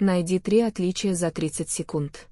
Найди три отличия за 30 секунд.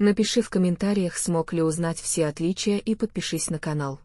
Напиши в комментариях, смог ли узнать все отличия и подпишись на канал.